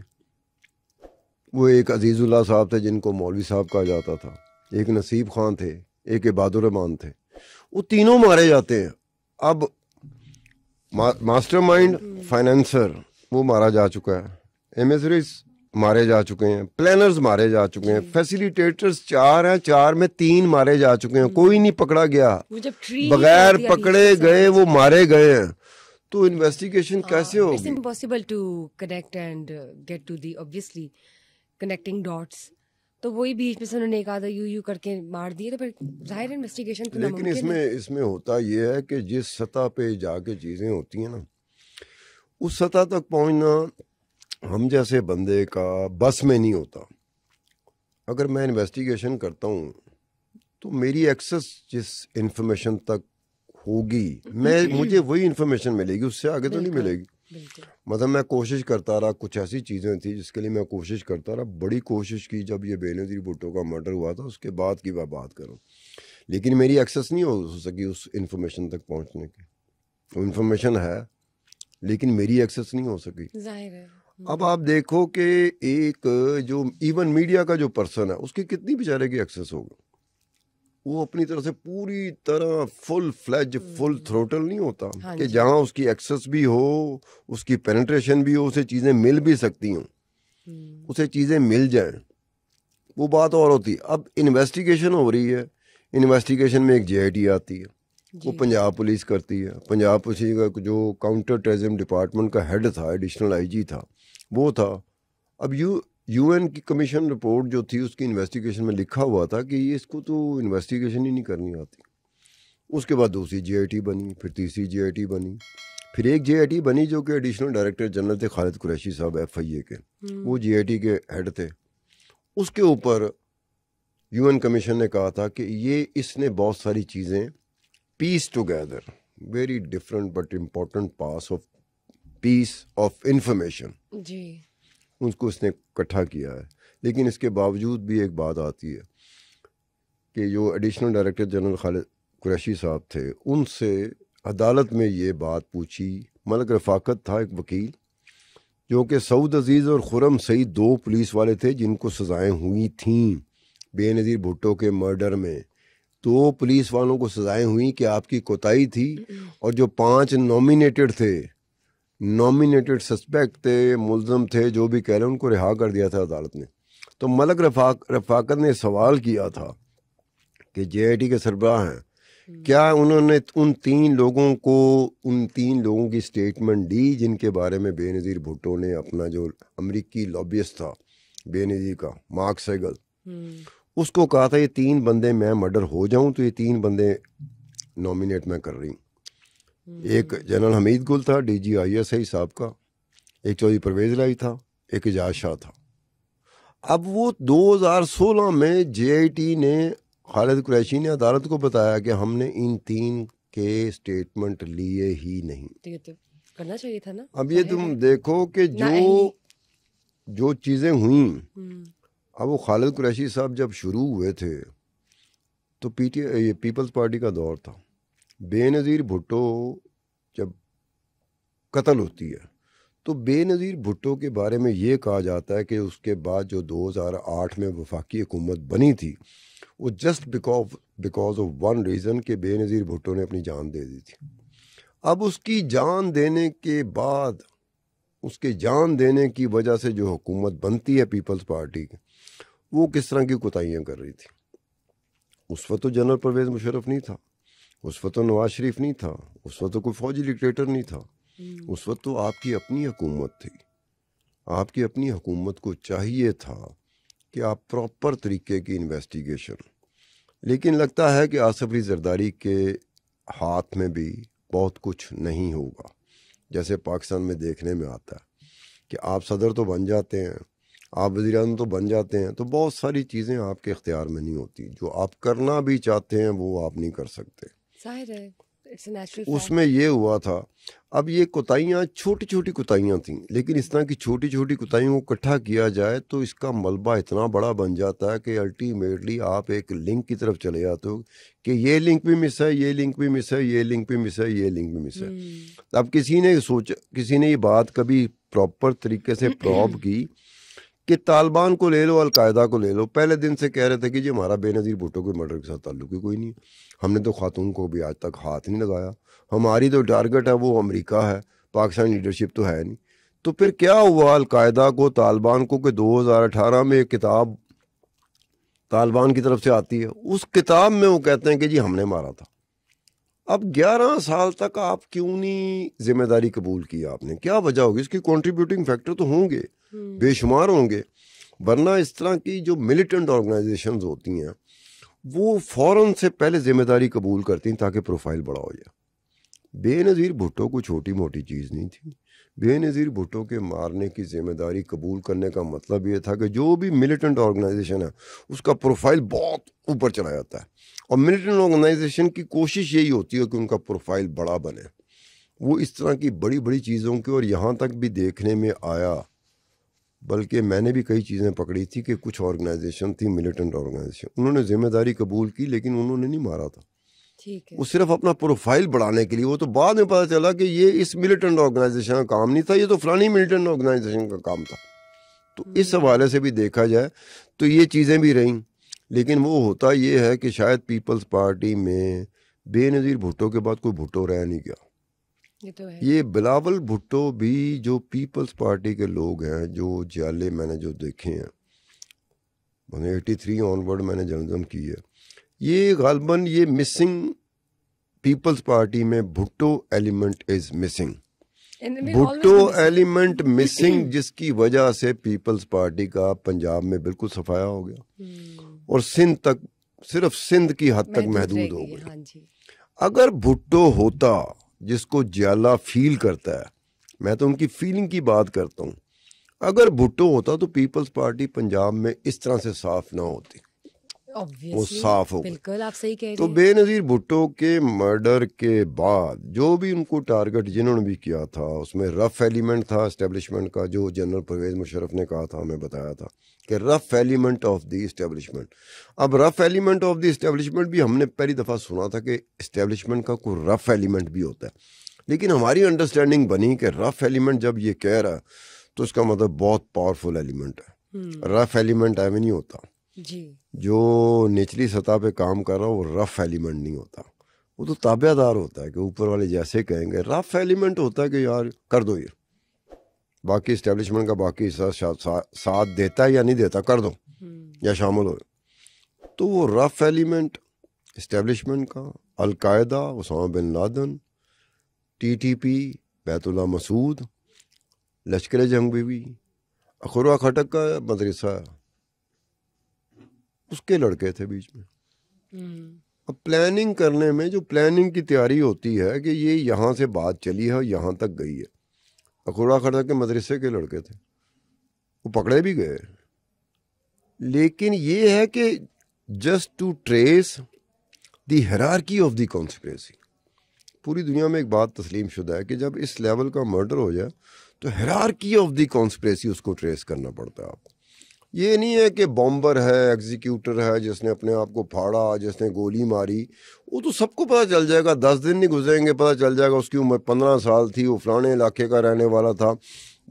वो एक अजीज़ुल्ला साहब थे जिनको मौलवी साहब कहा जाता था एक नसीब खान थे एक इबादुररहमान थे वो तीनों मारे जाते हैं अब मा, मास्टर माइंड फाइनेंसर वो मारा जा चुका है एमेसरीज मारे जा चुके हैं प्लानर्स मारे जा चुके हैं फैसिलिटेटर्स चार हैं चार में तीन मारे जा चुके हैं कोई नहीं पकड़ा गया बगैर पकड़े गए वो मारे गए हैं तो इन्वेस्टिगेशन uh, कैसे होगी it's impossible to connect and get to the obviously connecting dots तो वही बीच में से उन्होंने कहा था यू यू करके मार दिए तो फिर जाहिर इन्वेस्टिगेशन तो लेकिन इसमें इसमें होता यह है कि जिस सतह पे जाके चीज़ें होती हैं ना उस सतह तक पहुंचना हम जैसे बंदे का बस में नहीं होता अगर मैं इन्वेस्टिगेशन करता हूँ तो मेरी एक्सेस जिस इंफॉर्मेशन तक होगी हम्म, मैं मुझे वही इन्फॉर्मेशन मिलेगी उससे आगे तो नहीं मिलेगी मतलब मैं कोशिश करता रहा कुछ ऐसी चीज़ें थी जिसके लिए मैं कोशिश करता रहा बड़ी कोशिश की जब ये बेनजीर भुट्टो का मर्डर हुआ था उसके बाद की मैं बात करूँ लेकिन मेरी एक्सेस नहीं हो सकी उस इन्फॉर्मेशन तक पहुँचने की तो इन्फॉर्मेशन है लेकिन मेरी एक्सेस नहीं हो सकी अब आप देखो कि एक जो इवन मीडिया का जो पर्सन है उसकी कितनी बेचारे की एक्सेस होगी वो अपनी तरह से पूरी तरह फुल फ्लैज फुल थ्रोटल नहीं होता हाँ कि जहाँ उसकी एक्सेस भी हो उसकी पेनट्रेशन भी हो उसे चीज़ें मिल भी सकती हों हम्म। उसे चीज़ें मिल जाएं वो बात और होती है अब इन्वेस्टिगेशन हो रही है इन्वेस्टिगेशन में एक टी आती है वो पंजाब पुलिस करती है पंजाब पुलिस का जो काउंटर टेररिज्म डिपार्टमेंट का हेड था एडिशनल जी था वो था अब यू यूएन की कमीशन रिपोर्ट जो थी उसकी इन्वेस्टिगेशन में लिखा हुआ था कि इसको तो इन्वेस्टिगेशन ही नहीं करनी आती उसके बाद दूसरी जेआईटी बनी फिर तीसरी जेआईटी बनी फिर एक जेआईटी बनी जो कि एडिशनल डायरेक्टर जनरल थे खालिद कुरैशी साहब एफ के हम्म। वो जेआईटी के हेड थे उसके ऊपर यू कमीशन ने कहा था कि ये इसने बहुत सारी चीज़ें piece together very different but important pass of piece of information जी उनको उसने इकट्ठा किया है लेकिन इसके बावजूद भी एक बात आती है कि जो additional director general Khalid Qureshi साहब थे उनसे अदालत में ये बात पूछी मलक रफाकत था एक वकील जो कि सऊद अजीज़ और खुरम सईद दो पुलिस वाले थे जिनको सज़ाएँ हुई थीं बेनज़ीर भुट्टो के मर्डर में दो पुलिस वालों को सज़ाएँ हुई कि आपकी कोताही थी और जो पांच नॉमिनेटेड थे नॉमिनेटेड सस्पेक्ट थे मुलम थे जो भी कह रहे उनको रिहा कर दिया था अदालत ने तो मलक रफाक रफाकत ने सवाल किया था कि जे के सरबराह हैं हम्म। क्या उन्होंने उन तीन लोगों को उन तीन लोगों की स्टेटमेंट दी जिनके बारे में बेनज़ीर भुट्टो ने अपना जो अमरीकी लॉबियस था बेनज़ीर का मार्क सैगल हम्म। उसको कहा था ये तीन बंदे मैं मर्डर हो जाऊं तो ये तीन बंदे नॉमिनेट मैं कर रही हूँ हम्म। एक जनरल हमीद गुल था D G I S I साहब का एक चौधरी परवेज लाई था एक एजाज शाह था अब वो 2016 में टी ने खालिद कुरैशी ने अदालत को बताया कि हमने इन तीन के स्टेटमेंट लिए ही नहीं तो तो करना चाहिए था ना अब ये तुम देखो कि जो जो चीज़ें हुई हम्म। अब वो खालिद कुरैशी साहब जब शुरू हुए थे तो पीटी पीपल्स पार्टी का दौर था बेनज़ीर भुट्टो जब कत्ल होती है तो बेनज़ीर भुट्टो के बारे में ये कहा जाता है कि उसके बाद जो 2008 में वफाकी हुकूमत बनी थी वो just because because of one reason के बेनज़ीर भुट्टो ने अपनी जान दे दी थी अब उसकी जान देने के बाद उसके जान देने की वजह से जो हुकूमत बनती है पीपल्स पार्टी की वो किस तरह की कोताहियाँ कर रही थी उस वक्त तो जनरल परवेज़ मुशरफ नहीं था उस वक्त तो नवाज शरीफ नहीं था उस वक्त तो कोई फौजी डिक्टेटर नहीं था हम्म। उस वक्त तो आपकी अपनी हुकूमत थी आपकी अपनी हुकूमत को चाहिए था कि आप प्रॉपर तरीके की इन्वेस्टिगेशन लेकिन लगता है कि आसफ अली जरदारी के हाथ में भी बहुत कुछ नहीं होगा जैसे पाकिस्तान में देखने में आता है कि आप सदर तो बन जाते हैं आप वजी तो बन जाते हैं तो बहुत सारी चीज़ें आपके इख्तियार में नहीं होती जो आप करना भी चाहते हैं वो आप नहीं कर सकते उसमें ये हुआ था अब ये कुताइयाँ छोटी छोटी कुताइयाँ थीं लेकिन इस तरह की छोटी छोटी कुताइयों को इकट्ठा किया जाए तो इसका मलबा इतना बड़ा बन जाता है कि अल्टीमेटली आप एक लिंक की तरफ चले जाते हो कि ये लिंक भी मिस है ये लिंक भी मिस है ये लिंक भी मिस है ये लिंक भी मिस है hmm. अब किसी ने सोचा किसी ने ये बात कभी प्रॉपर तरीके से प्रॉब की कि तालिबान को ले लो अलकायदा को ले लो पहले दिन से कह रहे थे कि जी हमारा बेनज़ीर भुटो के मर्डर के साथ ताल्लुक ही कोई नहीं हमने तो खातून को भी आज तक हाथ नहीं लगाया हमारी तो टारगेट है वो अमरीका है पाकिस्तान लीडरशिप तो है नहीं तो फिर क्या हुआ अलकायदा को तालिबान को कि अठारह में एक किताब तालिबान की तरफ से आती है उस किताब में वो कहते हैं कि जी हमने मारा था अब 11 साल तक आप क्यों नहीं जिम्मेदारी कबूल की आपने क्या वजह होगी इसके कंट्रीब्यूटिंग फैक्टर तो होंगे हम्म। बेशुमार होंगे वरना इस तरह की जो मिलिटेंट ऑर्गेनाइजेशन होती हैं वो फ़ौर से पहले जिम्मेदारी कबूल करती हैं ताकि प्रोफाइल बड़ा हो जाए बेनज़ीर भुट्टो कोई छोटी मोटी चीज़ नहीं थी बेनज़ीर भुट्टो के मारने की जिम्मेदारी कबूल करने का मतलब ये था कि जो भी मिलिटेंट ऑर्गेनाइजेशन है उसका प्रोफाइल बहुत ऊपर चला जाता है और मिलिटेंट ऑर्गेनाइजेशन की कोशिश यही होती है कि उनका प्रोफाइल बड़ा बने वो इस तरह की बड़ी बड़ी चीज़ों की और यहाँ तक भी देखने में आया बल्कि मैंने भी कई चीज़ें पकड़ी थी कि कुछ ऑर्गेनाइजेशन थी मिलिटेंट ऑर्गेनाइजेशन उन्होंने ज़िम्मेदारी कबूल की लेकिन उन्होंने नहीं मारा था वो सिर्फ अपना प्रोफाइल बढ़ाने के लिए वो तो बाद में पता चला कि ये इस मिलिटेंट ऑर्गेनाइजेशन का काम नहीं था ये तो फलानी मिलिटेंट ऑर्गेनाइजेशन का काम था तो इस हम्म। हवाले से भी देखा जाए तो ये चीज़ें भी रहीं लेकिन वो होता ये है कि शायद पीपल्स पार्टी में बेनज़ीर भुट्टो के बाद कोई भुट्टो रह नहीं गया ये तो है ये बिलावल भुट्टो भी जो पीपल्स पार्टी के लोग हैं जो जाले मैंने जो देखे हैं मैंने एटी थ्री ऑनवर्ड मैंने जर्नलिज्म की है ये गलबन ये मिसिंग पीपल्स पार्टी में Bhutto element is missing Bhutto element missing जिसकी वजह से पीपल्स पार्टी का पंजाब में बिल्कुल सफाया हो गया hmm. और सिंध तक सिर्फ सिंध की हद तक महदूद हो गई हाँ अगर भुट्टो होता जिसको ज्याला फील करता है मैं तो उनकी फीलिंग की बात करता हूँ अगर भुट्टो होता तो पीपल्स पार्टी पंजाब में इस तरह से साफ ना होती वो साफ हो बिल्कुल आप सही कह तो बेनज़ीर भुट्टो के मर्डर के बाद जो भी उनको टारगेट जिन्होंने भी किया था उसमें रफ एलिमेंट था एस्टेब्लिशमेंट का जो जनरल परवेज मुशरफ ने कहा था हमें बताया था कि rough element of the establishment अब rough element of the establishment भी हमने पहली दफ़ा सुना था कि इस्टेब्लिशमेंट का कोई रफ एलिमेंट भी होता है लेकिन हमारी अंडरस्टैंडिंग बनी कि रफ एलिमेंट जब ये कह रहा है तो उसका मतलब बहुत पावरफुल एलिमेंट है हम्म। रफ एलिमेंट एवं नहीं होता जी जो निचली सतह पे काम कर रहा हो वो रफ एलिमेंट नहीं होता वो तो ताबेदार होता है कि ऊपर वाले जैसे कहेंगे रफ एलिमेंट होता है कि यार कर दो ये बाकी इस्टेब्लिशमेंट का बाकी हिस्सा सा, साथ देता है या नहीं देता कर दो हम्म। या शामिल हो तो वो रफ एलिमेंट इस्टेब्लिशमेंट का al Qaeda Osama bin Laden T T P Baitullah Mehsud Lashkar जंग बीबी अखुरा खटक का मदरसा उसके लड़के थे बीच में हम्म। अब प्लानिंग करने में जो प्लानिंग की तैयारी होती है कि ये यहाँ से बात चली है और यहाँ तक गई है अखोड़ा खड़ा के मदरसे के लड़के थे वो पकड़े भी गए लेकिन ये है कि जस्ट टू ट्रेस दरारकी ऑफ दी कॉन्स्परेसी पूरी दुनिया में एक बात तस्लीम शुदा है कि जब इस लेवल का मर्डर हो जाए तो हरारकी ऑफ दी कॉन्स्परेसी उसको ट्रेस करना पड़ता है आपको ये नहीं है कि बॉम्बर है एग्जीक्यूटर है जिसने अपने आप को फाड़ा जिसने गोली मारी वो तो सबको पता चल जाएगा दस दिन नहीं गुजरेंगे पता चल जाएगा उसकी उम्र पंद्रह साल थी वो फलाने इलाके का रहने वाला था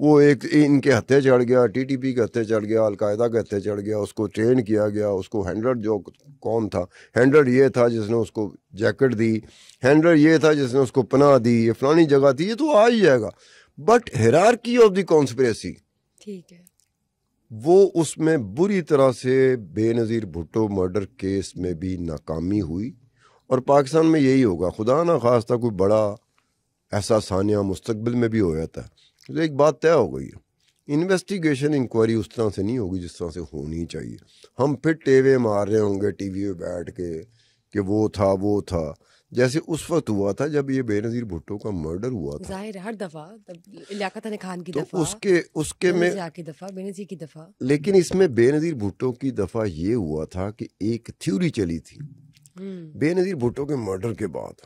वो एक इनके हत्थे चढ़ गया टीटीपी के हत्थे चढ़ गया अलकायदा के हत्थे चढ़ गया उसको ट्रेन किया गया उसको हैंडलर जो कौन था हैंडलर ये था जिसने उसको जैकेट दी हैंडलर ये था जिसने उसको पनाह दी ये फलानी जगह थी ये तो आ ही जाएगा but hierarchy of the conspiracy ठीक है वो उसमें बुरी तरह से बेनज़ीर भुट्टो मर्डर केस में भी नाकामी हुई और पाकिस्तान में यही होगा खुदा ना खास्ता कोई बड़ा ऐसा सानिया मुस्तबिल में भी हो जाता है तो एक बात तय हो गई है इन्वेस्टिगेशन इंक्वायरी उस तरह से नहीं होगी जिस तरह से होनी चाहिए हम फिर टेवे मार रहे होंगे टी वी बैठ के कि वो था वो था जैसे उस वक्त हुआ था जब ये बेनजीर भुट्टो का मर्डर हुआ था जाहिर हर दफा लियाकत खान की तो दफा उसके उसके में की दफा बेनजीर की दफा लेकिन इसमें बेनजीर भुट्टो की दफा ये हुआ था कि एक थ्योरी चली थी हम्म। बेनजीर भुट्टो के मर्डर के बाद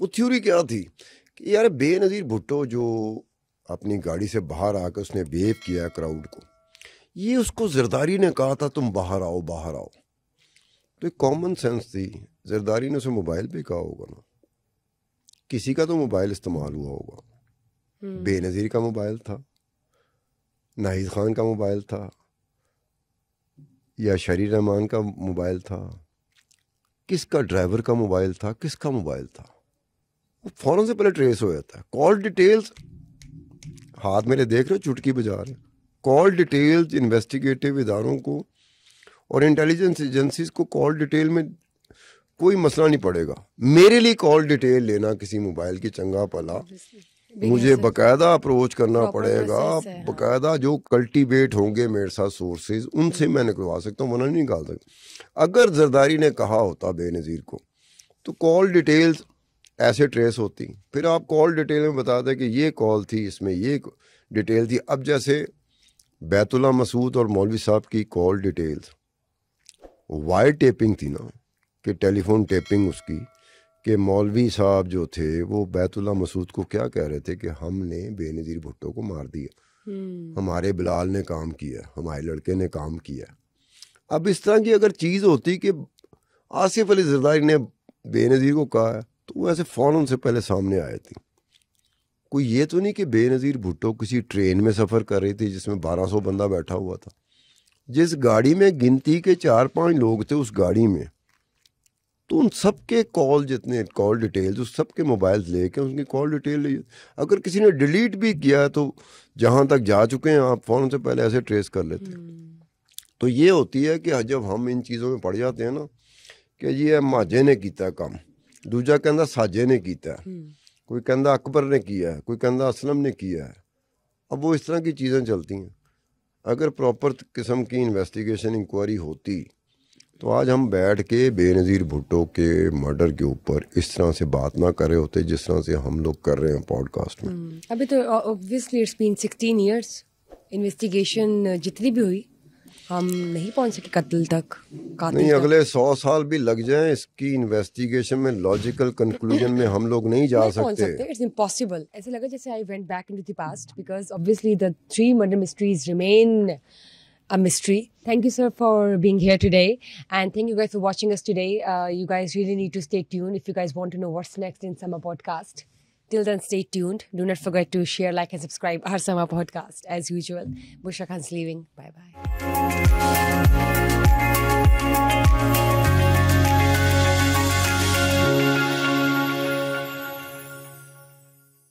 वो थ्योरी क्या थी कि यार बेनज़ीर भुट्टो जो अपनी गाड़ी से बाहर आकर उसने बेव किया क्राउड को ये उसको जरदारी ने कहा था तुम बाहर आओ बाहर आओ तो एक कॉमन सेंस थी जरदारी ने उसे मोबाइल पे कहा होगा ना किसी का तो मोबाइल इस्तेमाल हुआ होगा हम्म। बेनज़ीर का मोबाइल था नाहिद खान का मोबाइल था या शरीर रहमान का मोबाइल था किसका ड्राइवर का मोबाइल था किसका मोबाइल था वो फ़ौरन से पहले ट्रेस हो जाता है कॉल डिटेल्स हाथ मेरे देख रहे हो चुटकी बजा रहे कॉल डिटेल्स इन्वेस्टिगेटिव इदारों को और इंटेलिजेंस एजेंसीज को कॉल डिटेल में कोई मसला नहीं पड़ेगा मेरे लिए कॉल डिटेल लेना किसी मोबाइल की चंगा पला मुझे बकायदा अप्रोच करना पड़ेगा हाँ। बकायदा जो कल्टीवेट होंगे मेरे साथ सोर्सेज उनसे hmm। मैं निकलवा सकता हूँ वरना नहीं निकाल सकता अगर जरदारी ने कहा होता बेनज़ीर को तो कॉल डिटेल्स ऐसे ट्रेस होती फिर आप कॉल डिटेल में बताते कि ये कॉल थी इसमें ये डिटेल थी अब जैसे बैतुल्ला मसूद और मौलवी साहब की कॉल डिटेल्स वायर टेपिंग थी ना कि टेलीफोन टेपिंग उसकी कि मौलवी साहब जो थे वो बैतुल्ला मसूद को क्या कह रहे थे कि हमने बेनज़ीर भुट्टो को मार दिया हम्म। हमारे बिलाल ने काम किया हमारे लड़के ने काम किया अब इस तरह की अगर चीज़ होती कि आसिफ अली जरदारी ने बेनज़ीर को कहा है तो वो ऐसे फ़ौर उनसे पहले सामने आए थे कोई ये तो नहीं कि बेनज़ीर भुट्टो किसी ट्रेन में सफ़र कर रही थी जिसमें 1200 बंदा बैठा हुआ था जिस गाड़ी में गिनती के चार पांच लोग थे उस गाड़ी में तो उन सब के कॉल जितने कॉल डिटेल्स उस सब के मोबाइल लेके उनकी कॉल डिटेल ले अगर किसी ने डिलीट भी किया तो जहाँ तक जा चुके हैं आप फ़ौर से पहले ऐसे ट्रेस कर लेते हैं हम्म। तो ये होती है कि जब हम इन चीज़ों में पड़ जाते हैं ना कि ये माजे ने किया काम दूजा कहता साजे ने किया हम्म। कोई कहता अकबर ने किया है कोई कहता असलम ने किया है अब वो इस तरह की चीज़ें चलती हैं अगर प्रॉपर किस्म की इन्वेस्टिगेशन इंक्वायरी होती तो आज हम बैठ के बेनज़ीर भुट्टो के मर्डर के ऊपर इस तरह से बात ना कर रहे होते जिस तरह से हम लोग कर रहे हैं पॉडकास्ट में हम्म। अभी तो obviously it's been 16 years investigation जितनी भी हुई हम नहीं पहुंच सके कत्ल तक नहीं तक। अगले सौ साल भी लग जाए इसकी इन्वेस्टिगेशन में लॉजिकल कंक्लूजन में हम लोग नहीं जा नहीं सकते इट्स इम्पॉसिबल ऐसे लगा जैसे I went back in the past because obviously the three murder mysteries remain a mystery. Thank you, sir, for being here today. And thank you guys for watching us today. Uh, you guys really need to stay tuned if you guys want to know what's next in Summer Podcast. Till then, stay tuned. Do not forget to share, like, and subscribe our Summer Podcast as usual. Bushra Khan's leaving. Bye bye.